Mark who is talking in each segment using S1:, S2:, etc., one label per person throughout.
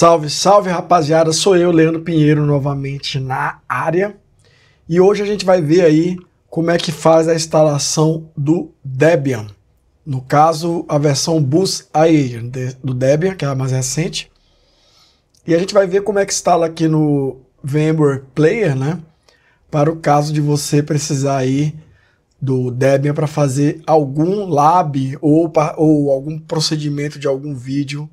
S1: Salve, salve rapaziada, sou eu, Leandro Pinheiro, novamente na área. E hoje a gente vai ver aí como é que faz a instalação do Debian. No caso, a versão Bus AE do Debian, que é a mais recente. E a gente vai ver como é que instala aqui no VMware Player, né? Para o caso de você precisar aí do Debian para fazer algum lab ou, ou algum procedimento de algum vídeo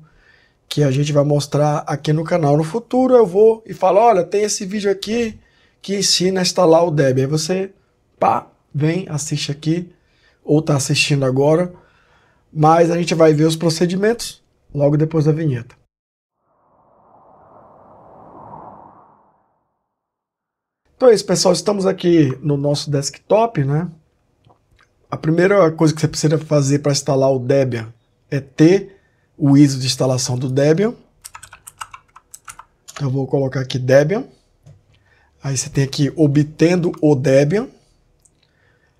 S1: que a gente vai mostrar aqui no canal. No futuro eu vou e falo, olha, tem esse vídeo aqui que ensina a instalar o Debian. Aí você, pá, vem, assiste aqui, ou está assistindo agora, mas a gente vai ver os procedimentos logo depois da vinheta. Então é isso, pessoal. Estamos aqui no nosso desktop, né? A primeira coisa que você precisa fazer para instalar o Debian é ter o ISO de instalação do Debian. Então, eu vou colocar aqui Debian. Aí você tem aqui obtendo o Debian.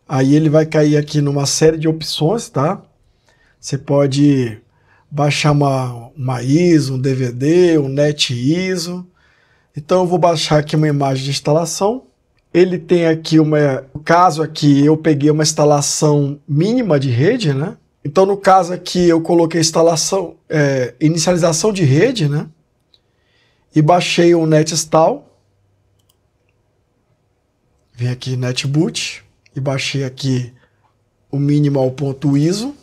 S1: Aí ele vai cair aqui numa série de opções, tá? Você pode baixar uma, uma ISO, um DVD, um NET ISO. Então eu vou baixar aqui uma imagem de instalação. Ele tem aqui uma, no caso aqui eu peguei uma instalação mínima de rede, né? Então, no caso aqui, eu coloquei instalação, é, inicialização de rede, né? E baixei o netstall. Vim aqui netboot e baixei aqui o minimal.iso.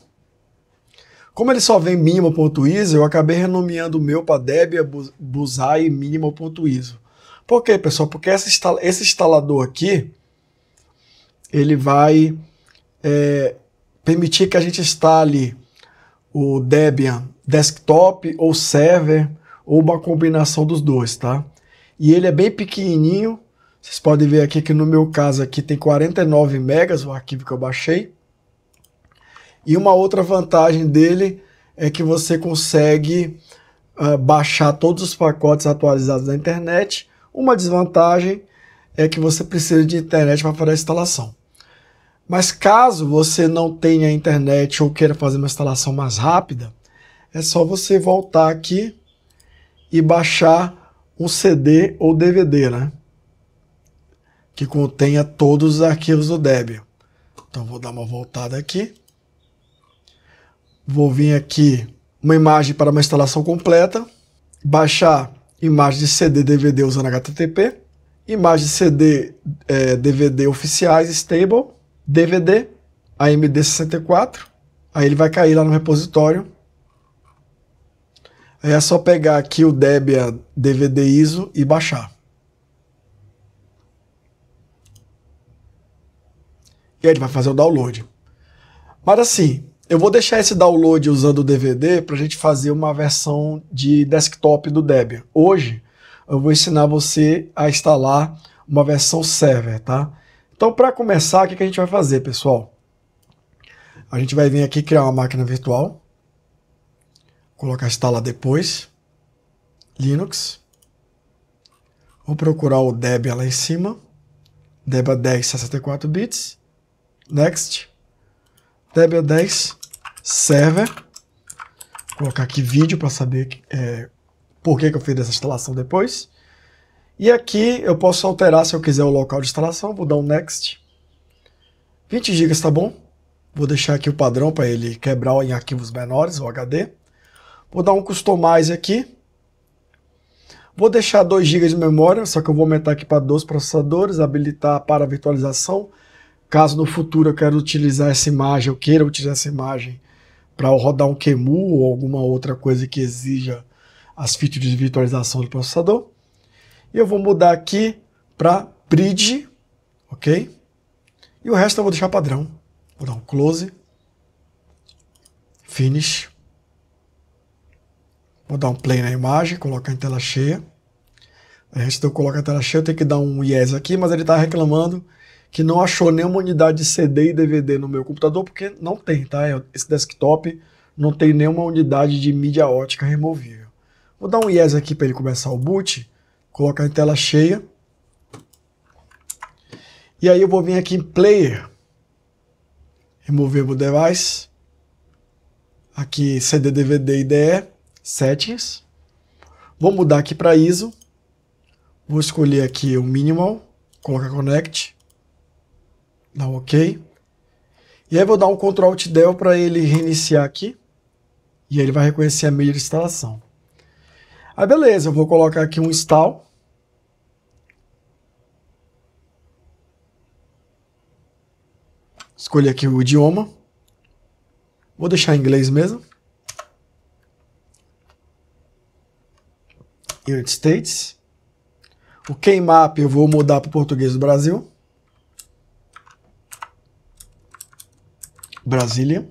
S1: Como ele só vem minimal.iso, eu acabei renomeando o meu para Debian Buzai minimal.iso. Por quê, pessoal? Porque esse instalador aqui, ele vai é, permitir que a gente instale o Debian desktop ou server ou uma combinação dos dois, tá? E ele é bem pequenininho. Vocês podem ver aqui que no meu caso aqui tem 49 megas o arquivo que eu baixei. E uma outra vantagem dele é que você consegue uh, baixar todos os pacotes atualizados da internet. Uma desvantagem é que você precisa de internet para fazer a instalação. Mas caso você não tenha internet ou queira fazer uma instalação mais rápida, é só você voltar aqui e baixar um CD ou DVD, né? Que contenha todos os arquivos do Debian. Então vou dar uma voltada aqui. Vou vir aqui uma imagem para uma instalação completa, baixar imagem de CD DVD usando HTTP, imagem de CD eh, DVD oficiais stable DVD, AMD64, aí ele vai cair lá no repositório. Aí é só pegar aqui o Debian DVD ISO e baixar. E aí ele vai fazer o download. Mas assim, eu vou deixar esse download usando o DVD para a gente fazer uma versão de desktop do Debian. Hoje eu vou ensinar você a instalar uma versão server, tá? Então, para começar, o que, a gente vai fazer, pessoal? A gente vai vir aqui criar uma máquina virtual, colocar instalar depois, Linux, vou procurar o Debian lá em cima, Debian 10 64 bits, Next, Debian 10 Server, vou colocar aqui vídeo para saber é, por que, que eu fiz essa instalação depois, e aqui eu posso alterar se eu quiser o local de instalação, vou dar um Next. 20 GB tá bom? Vou deixar aqui o padrão para ele quebrar em arquivos menores, o HD. Vou dar um Customize aqui. Vou deixar 2 GB de memória, só que eu vou aumentar aqui para dois processadores, habilitar para virtualização. Caso no futuro eu quero utilizar essa imagem, eu queira utilizar essa imagem para rodar um QEMU ou alguma outra coisa que exija as features de virtualização do processador. E eu vou mudar aqui para bridge, ok? E o resto eu vou deixar padrão. Vou dar um close, finish. Vou dar um play na imagem, colocar em tela cheia. Antes de eu colocar a tela cheia, eu tenho que dar um yes aqui, mas ele está reclamando que não achou nenhuma unidade de CD e DVD no meu computador, porque não tem, tá? É, esse desktop não tem nenhuma unidade de mídia ótica removível. Vou dar um yes aqui para ele começar o boot colocar em tela cheia. E aí eu vou vir aqui em Player, remover o Device, aqui CD, DVD, IDE, Settings. Vou mudar aqui para ISO, vou escolher aqui o Minimal, coloca Connect, dá um OK. E aí vou dar um Ctrl Alt Del para ele reiniciar aqui, e ele vai reconhecer a mídia de instalação. Aí beleza, eu vou colocar aqui um install, escolher aqui o idioma. Vou deixar em inglês mesmo. United States. O Keymap eu vou mudar para o português do Brasil. Brasília.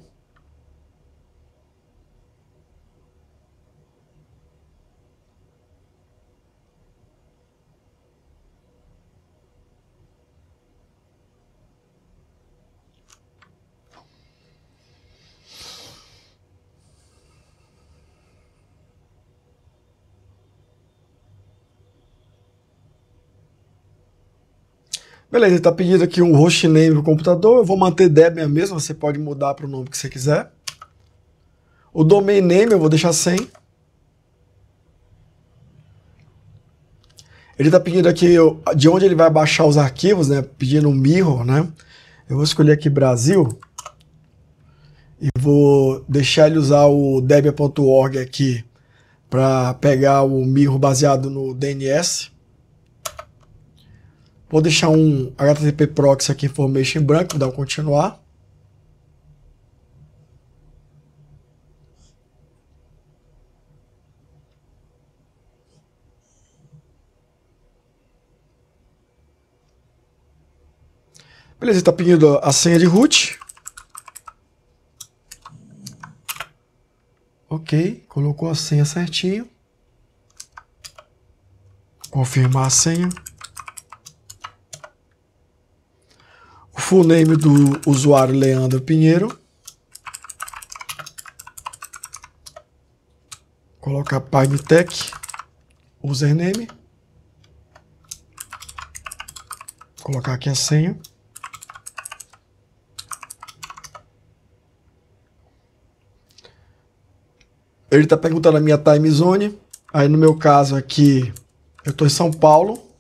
S1: Beleza, está pedindo aqui um host name do computador. Eu vou manter Debian mesmo, você pode mudar para o nome que você quiser. O domain name eu vou deixar sem. Ele está pedindo aqui de onde ele vai baixar os arquivos, né? Pedindo um mirror, né? Eu vou escolher aqui Brasil e vou deixar ele usar o debian.org aqui para pegar o mirror baseado no DNS. Vou deixar um HTTP proxy aqui information em branco, dá um continuar. Beleza, está pedindo a senha de root. Ok, colocou a senha certinho. Confirmar a senha. full name do usuário Leandro Pinheiro. Colocar PagTech, username. Colocar aqui a senha. Ele está perguntando a minha time zone. Aí no meu caso aqui, eu estou em São Paulo.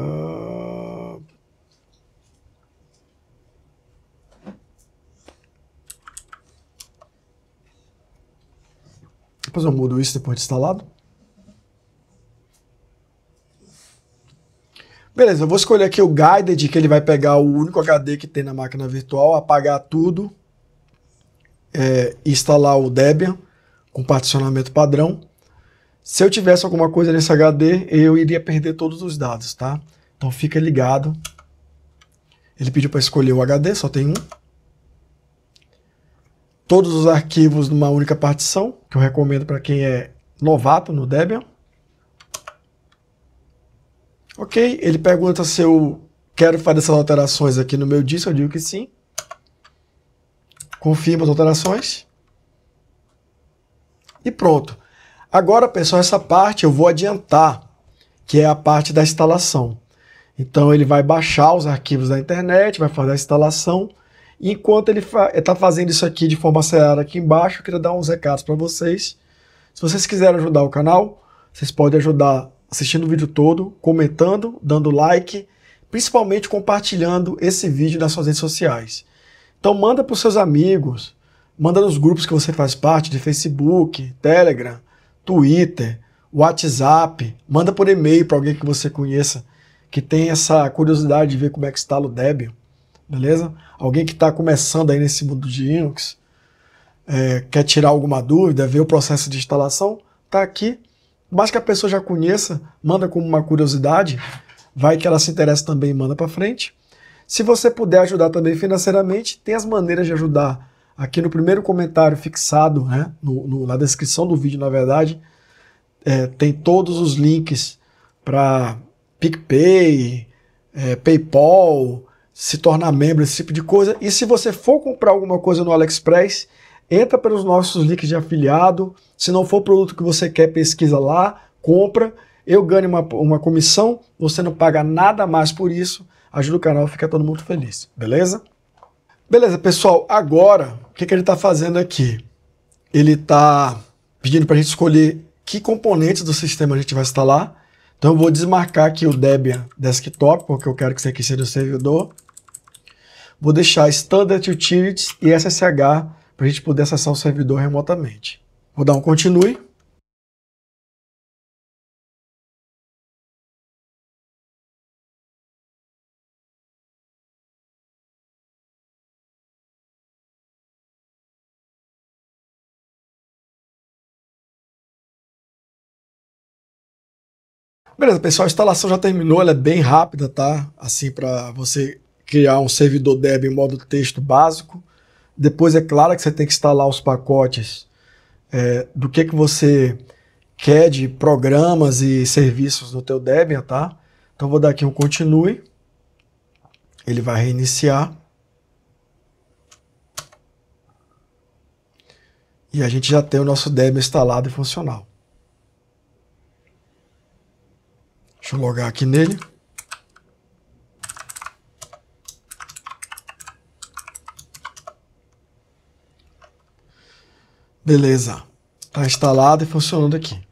S1: Ah. Depois eu mudo isso depois de instalado. Beleza, eu vou escolher aqui o Guided, que ele vai pegar o único HD que tem na máquina virtual, apagar tudo, é, instalar o Debian com particionamento padrão. Se eu tivesse alguma coisa nesse HD, eu iria perder todos os dados, tá? Então fica ligado. Ele pediu para escolher o HD, só tem um. Todos os arquivos numa única partição, que eu recomendo para quem é novato no Debian. Ok, ele pergunta se eu quero fazer essas alterações aqui no meu disco, eu digo que sim. Confirmo as alterações. E pronto. Agora, pessoal, essa parte eu vou adiantar, que é a parte da instalação. Então, ele vai baixar os arquivos da internet, vai fazer a instalação. E enquanto ele está fa eh, tá fazendo isso aqui de forma acelerada aqui embaixo, eu queria dar uns recados para vocês. Se vocês quiserem ajudar o canal, vocês podem ajudar assistindo o vídeo todo, comentando, dando like, principalmente compartilhando esse vídeo nas suas redes sociais. Então manda para os seus amigos, manda nos grupos que você faz parte, de Facebook, Telegram, Twitter, WhatsApp, manda por e-mail para alguém que você conheça que tem essa curiosidade de ver como é que instala o Debian, beleza? Alguém que está começando aí nesse mundo de Linux, é, quer tirar alguma dúvida, ver o processo de instalação, tá aqui. Mas que a pessoa já conheça, manda como uma curiosidade, vai que ela se interessa também e manda para frente. Se você puder ajudar também financeiramente, tem as maneiras de ajudar aqui no primeiro comentário fixado, né, no, no, na descrição do vídeo, na verdade, é, tem todos os links para PicPay, é, PayPal, se tornar membro, esse tipo de coisa. E se você for comprar alguma coisa no AliExpress, entra pelos nossos links de afiliado. Se não for o produto que você quer, pesquisa lá, compra. Eu ganho uma, uma comissão, você não paga nada mais por isso. Ajuda o canal, fica todo mundo feliz, beleza? Beleza, pessoal, agora que, que ele está fazendo aqui? Ele está pedindo para a gente escolher que componentes do sistema a gente vai instalar. Então eu vou desmarcar aqui o Debian Desktop, porque eu quero que isso aqui seja o servidor. Vou deixar Standard Utilities e SSH para a gente poder acessar o servidor remotamente. Vou dar um continue. Beleza, pessoal, a instalação já terminou, ela é bem rápida, tá? Assim, para você criar um servidor Debian em modo texto básico. Depois é claro que você tem que instalar os pacotes é, do que, que você quer de programas e serviços no teu Debian, tá? Então vou dar aqui um continue. Ele vai reiniciar. E a gente já tem o nosso Debian instalado e funcional. Deixa eu logar aqui nele. Beleza. Está instalado e funcionando aqui.